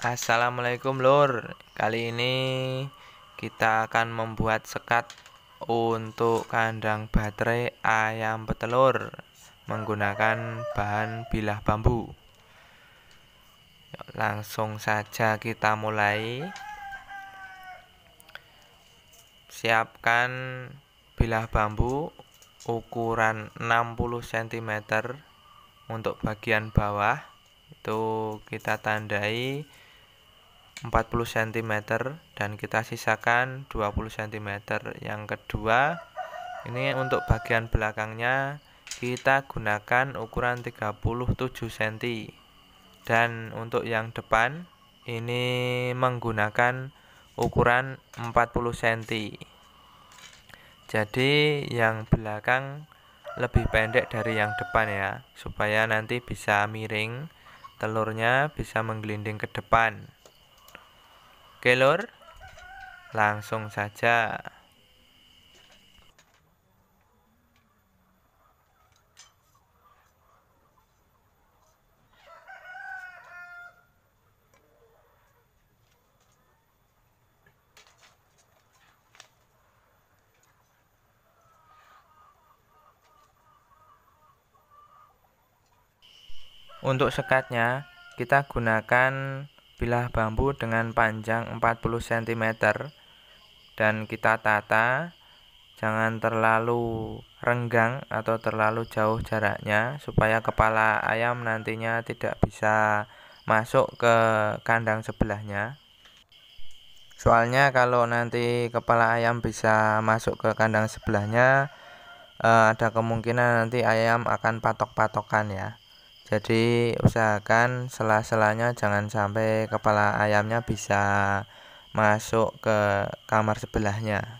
Assalamualaikum lor Kali ini kita akan membuat sekat untuk kandang baterai ayam petelur Menggunakan bahan bilah bambu Langsung saja kita mulai Siapkan bilah bambu ukuran 60 cm untuk bagian bawah itu kita tandai 40 cm dan kita sisakan 20 cm yang kedua ini untuk bagian belakangnya kita gunakan ukuran 37 cm dan untuk yang depan ini menggunakan ukuran 40 cm jadi yang belakang lebih pendek dari yang depan ya supaya nanti bisa miring telurnya bisa menggelinding ke depan Oke lor, langsung saja. Untuk sekatnya, kita gunakan bilah bambu dengan panjang 40 cm dan kita tata jangan terlalu renggang atau terlalu jauh jaraknya supaya kepala ayam nantinya tidak bisa masuk ke kandang sebelahnya soalnya kalau nanti kepala ayam bisa masuk ke kandang sebelahnya eh, ada kemungkinan nanti ayam akan patok-patokan ya jadi usahakan sela-selanya jangan sampai kepala ayamnya bisa masuk ke kamar sebelahnya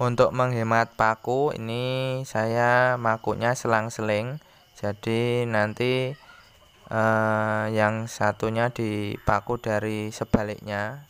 Untuk menghemat paku ini saya makunya selang-seling. Jadi nanti eh, yang satunya dipaku dari sebaliknya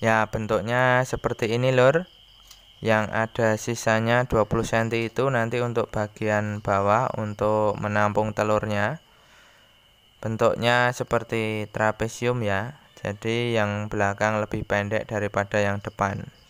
ya bentuknya seperti ini lor yang ada sisanya 20 cm itu nanti untuk bagian bawah untuk menampung telurnya bentuknya seperti trapesium ya jadi yang belakang lebih pendek daripada yang depan